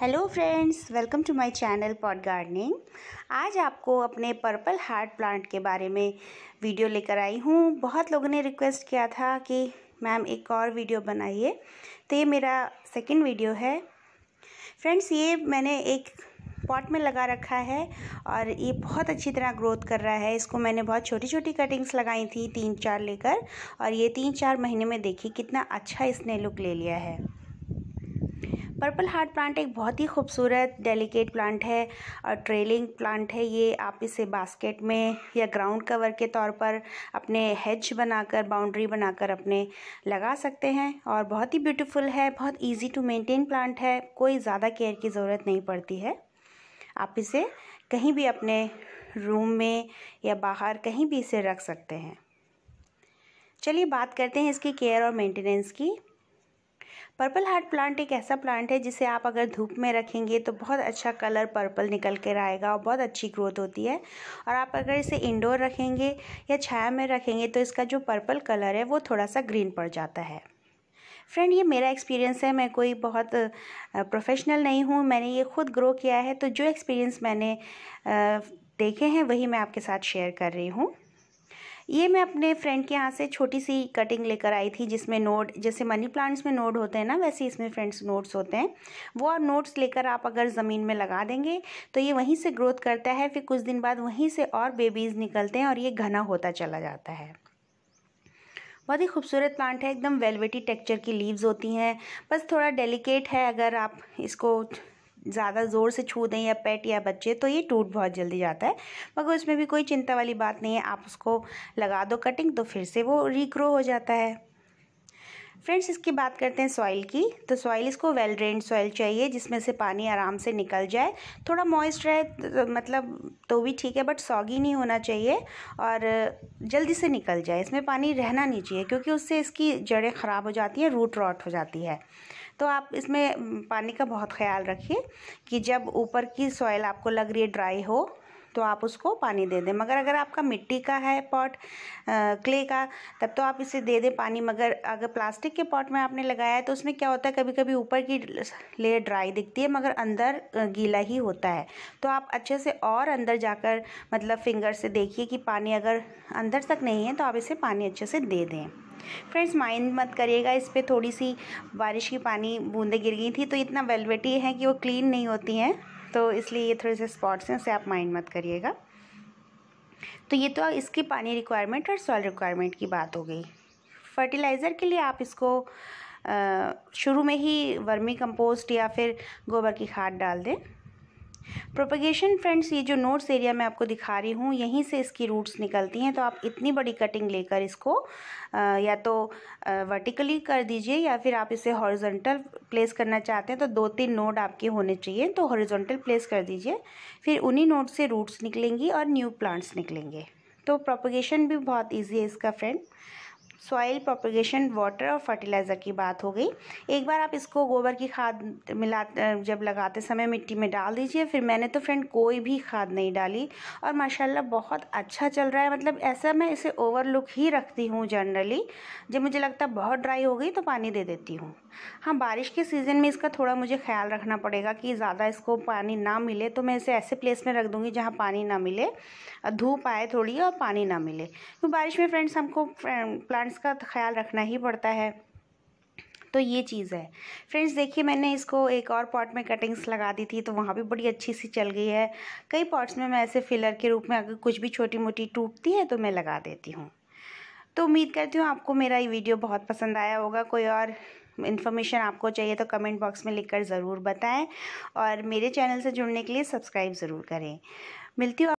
hello friends welcome to my channel pot gardening आज आपको अपने पर्पल हार्ट प्लांट के बारे में वीडियो लेकर आई हूँ बहुत लोगों ने रिक्वेस्ट किया था कि मैम एक और वीडियो बनाइए तो ये मेरा सेकंड वीडियो है फ्रेंड्स ये मैंने एक पॉट में लगा रखा है और ये बहुत अच्छी तरह ग्रोथ कर रहा है इसको मैंने बहुत छोटी छोटी कटिंग्स लगाई थी तीन चार लेकर और ये तीन चार महीने में देखिए कितना अच्छा इसने लुक ले लिया है पर्पल हार्ट प्लांट एक बहुत ही खूबसूरत डेलिकेट प्लांट है और ट्रेलिंग प्लांट है ये आप इसे बास्केट में या ग्राउंड कवर के तौर पर अपने हेज बनाकर बाउंड्री बनाकर अपने लगा सकते हैं और बहुत ही ब्यूटीफुल है बहुत ईजी टू मेंटेन प्लांट है कोई ज़्यादा केयर की ज़रूरत नहीं पड़ती है आप इसे कहीं भी अपने रूम में या बाहर कहीं भी इसे रख सकते हैं चलिए बात करते हैं इसकी केयर और मेंटेनेंस की पर्पल हार्ट प्लांट एक ऐसा प्लांट है जिसे आप अगर धूप में रखेंगे तो बहुत अच्छा कलर पर्पल निकल कर आएगा और बहुत अच्छी ग्रोथ होती है और आप अगर इसे इंडोर रखेंगे या छाया में रखेंगे तो इसका जो पर्पल कलर है वो थोड़ा सा ग्रीन पड़ जाता है फ्रेंड ये मेरा एक्सपीरियंस है मैं कोई बहुत प्रोफेशनल नहीं हूँ मैंने ये खुद ग्रो किया है तो जो एक्सपीरियंस मैंने देखे हैं वही मैं आपके साथ शेयर कर रही हूँ ये मैं अपने फ्रेंड के यहाँ से छोटी सी कटिंग लेकर आई थी जिसमें नोड जैसे मनी प्लांट्स में नोड होते हैं ना वैसे इसमें फ्रेंड्स नोड्स होते हैं वो और नोड्स लेकर आप अगर ज़मीन में लगा देंगे तो ये वहीं से ग्रोथ करता है फिर कुछ दिन बाद वहीं से और बेबीज़ निकलते हैं और ये घना होता चला जाता है बहुत ही खूबसूरत प्लांट है एकदम वेलवेटी टेक्चर की लीव्स होती हैं बस थोड़ा डेलिकेट है अगर आप इसको ज़्यादा ज़ोर से छू दें या पेट या बच्चे तो ये टूट बहुत जल्दी जाता है मगर उसमें भी कोई चिंता वाली बात नहीं है आप उसको लगा दो कटिंग तो फिर से वो रिक्रो हो जाता है फ्रेंड्स इसकी बात करते हैं सॉइल की तो सॉइल इसको वेल ड्रेन सॉइल चाहिए जिसमें से पानी आराम से निकल जाए थोड़ा मॉइस्ट रहे तो, मतलब तो भी ठीक है बट सॉगी नहीं होना चाहिए और जल्दी से निकल जाए इसमें पानी रहना नहीं चाहिए क्योंकि उससे इसकी जड़ें ख़राब हो जाती हैं रूट रॉट हो जाती है तो आप इसमें पानी का बहुत ख्याल रखिए कि जब ऊपर की सॉइल आपको लग रही है ड्राई हो तो आप उसको पानी दे दें मगर अगर आपका मिट्टी का है पॉट क्ले का तब तो आप इसे दे दें पानी मगर अगर प्लास्टिक के पॉट में आपने लगाया है तो उसमें क्या होता है कभी कभी ऊपर की लेयर ड्राई दिखती है मगर अंदर गीला ही होता है तो आप अच्छे से और अंदर जाकर मतलब फिंगर से देखिए कि पानी अगर अंदर तक नहीं है तो आप इसे पानी अच्छे से दे दें फ्रेंड्स माइंड मत करिएगा इस पर थोड़ी सी बारिश की पानी बूंदें गिर गई थी तो इतना वेलवेटी है कि वो क्लीन नहीं होती हैं तो इसलिए ये थोड़े से स्पॉट्स हैं उसे आप माइंड मत करिएगा तो ये तो इसकी पानी रिक्वायरमेंट और सॉइल रिक्वायरमेंट की बात हो गई फर्टिलाइज़र के लिए आप इसको शुरू में ही वर्मी कंपोस्ट या फिर गोबर की खाद डाल दें प्रोपगेशन फ्रेंड्स ये जो नोट्स एरिया मैं आपको दिखा रही हूँ यहीं से इसकी रूट्स निकलती हैं तो आप इतनी बड़ी कटिंग लेकर इसको या तो वर्टिकली कर दीजिए या फिर आप इसे हॉरिजॉन्टल प्लेस करना चाहते हैं तो दो तीन नोड आपके होने चाहिए तो हॉरिजॉन्टल प्लेस कर दीजिए फिर उन्हीं नोड से रूट्स निकलेंगी और न्यू प्लांट्स निकलेंगे तो प्रोपोगेशन भी बहुत ईजी है इसका फ्रेंड सॉइल प्रोपोगेशन वाटर और फर्टिलाइज़र की बात हो गई एक बार आप इसको गोबर की खाद मिला जब लगाते समय मिट्टी में डाल दीजिए फिर मैंने तो फ्रेंड कोई भी खाद नहीं डाली और माशाल्लाह बहुत अच्छा चल रहा है मतलब ऐसा मैं इसे ओवरलुक ही रखती हूँ जनरली जब मुझे लगता है बहुत ड्राई हो गई तो पानी दे देती हूँ हाँ बारिश के सीज़न में इसका थोड़ा मुझे ख्याल रखना पड़ेगा कि ज़्यादा इसको पानी ना मिले तो मैं इसे ऐसे प्लेस में रख दूँगी जहाँ पानी ना मिले धूप आए थोड़ी और पानी ना मिले तो बारिश में फ्रेंड्स हमको प्लांट प्लांट्स का ख्याल रखना ही पड़ता है तो ये चीज़ है फ्रेंड्स देखिए मैंने इसको एक और पॉट में कटिंग्स लगा दी थी तो वहाँ भी बड़ी अच्छी सी चल गई है कई पॉट्स में मैं ऐसे फिलर के रूप में अगर कुछ भी छोटी मोटी टूटती है तो मैं लगा देती हूँ तो उम्मीद करती हूँ आपको मेरा ये वीडियो बहुत पसंद आया होगा कोई और इन्फॉर्मेशन आपको चाहिए तो कमेंट बॉक्स में लिखकर ज़रूर बताएं और मेरे चैनल से जुड़ने के लिए सब्सक्राइब ज़रूर करें मिलती हूँ